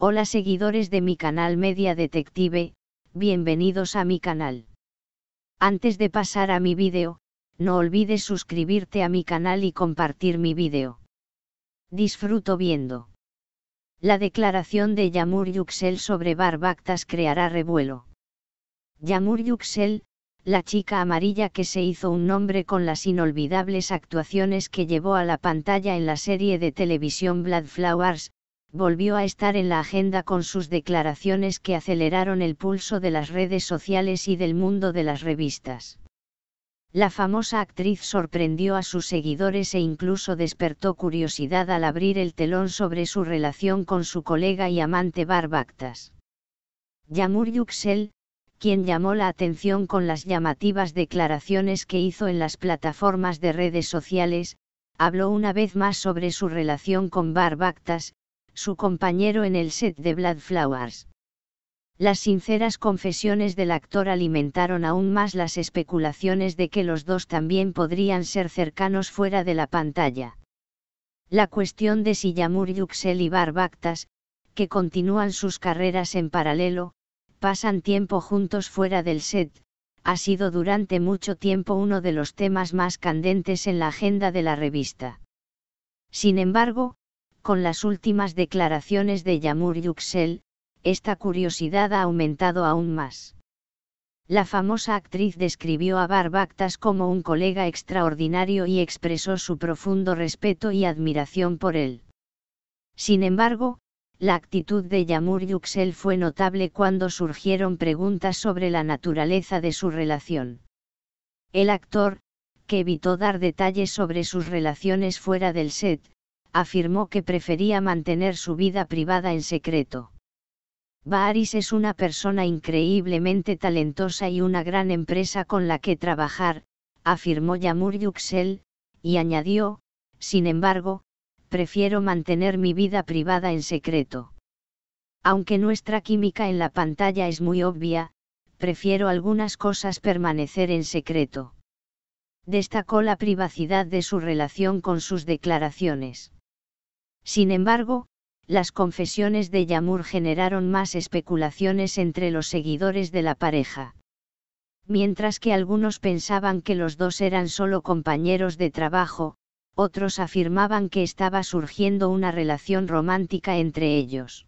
Hola seguidores de mi canal Media Detective, bienvenidos a mi canal. Antes de pasar a mi vídeo, no olvides suscribirte a mi canal y compartir mi vídeo. Disfruto viendo. La declaración de Yamur Yuxel sobre Barbactas creará revuelo. Yamur Yuxel, la chica amarilla que se hizo un nombre con las inolvidables actuaciones que llevó a la pantalla en la serie de televisión Blood Flowers, volvió a estar en la agenda con sus declaraciones que aceleraron el pulso de las redes sociales y del mundo de las revistas. La famosa actriz sorprendió a sus seguidores e incluso despertó curiosidad al abrir el telón sobre su relación con su colega y amante Barbactas. Yamur Yuxel, quien llamó la atención con las llamativas declaraciones que hizo en las plataformas de redes sociales, habló una vez más sobre su relación con Barbactas, su compañero en el set de Blood Flowers. Las sinceras confesiones del actor alimentaron aún más las especulaciones de que los dos también podrían ser cercanos fuera de la pantalla. La cuestión de si Yamur Yuxel y Barbactas, que continúan sus carreras en paralelo, pasan tiempo juntos fuera del set, ha sido durante mucho tiempo uno de los temas más candentes en la agenda de la revista. Sin embargo, con las últimas declaraciones de Yamur Yuxel, esta curiosidad ha aumentado aún más. La famosa actriz describió a Barbactas como un colega extraordinario y expresó su profundo respeto y admiración por él. Sin embargo, la actitud de Yamur Yuxel fue notable cuando surgieron preguntas sobre la naturaleza de su relación. El actor, que evitó dar detalles sobre sus relaciones fuera del set, afirmó que prefería mantener su vida privada en secreto. Baharis es una persona increíblemente talentosa y una gran empresa con la que trabajar, afirmó Yamur Yuxel, y añadió, sin embargo, prefiero mantener mi vida privada en secreto. Aunque nuestra química en la pantalla es muy obvia, prefiero algunas cosas permanecer en secreto. Destacó la privacidad de su relación con sus declaraciones. Sin embargo, las confesiones de Yamur generaron más especulaciones entre los seguidores de la pareja. Mientras que algunos pensaban que los dos eran solo compañeros de trabajo, otros afirmaban que estaba surgiendo una relación romántica entre ellos.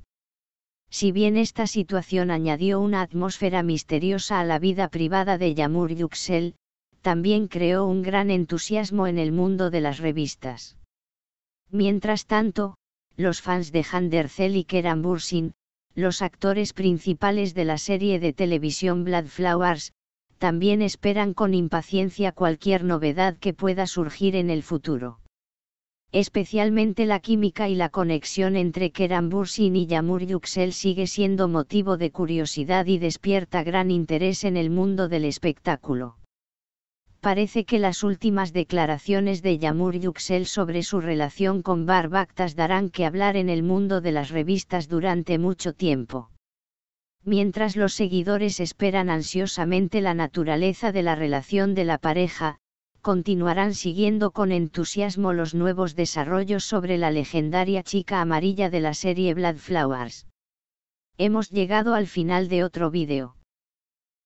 Si bien esta situación añadió una atmósfera misteriosa a la vida privada de Yamur Yuxel, también creó un gran entusiasmo en el mundo de las revistas. Mientras tanto, los fans de Zell y Keran Bursin, los actores principales de la serie de televisión Blood Flowers, también esperan con impaciencia cualquier novedad que pueda surgir en el futuro. Especialmente la química y la conexión entre Keran Bursin y Yamur Yuxel sigue siendo motivo de curiosidad y despierta gran interés en el mundo del espectáculo parece que las últimas declaraciones de Yamur Yuxel sobre su relación con Barbactas darán que hablar en el mundo de las revistas durante mucho tiempo. Mientras los seguidores esperan ansiosamente la naturaleza de la relación de la pareja, continuarán siguiendo con entusiasmo los nuevos desarrollos sobre la legendaria chica amarilla de la serie Blood Flowers. Hemos llegado al final de otro vídeo.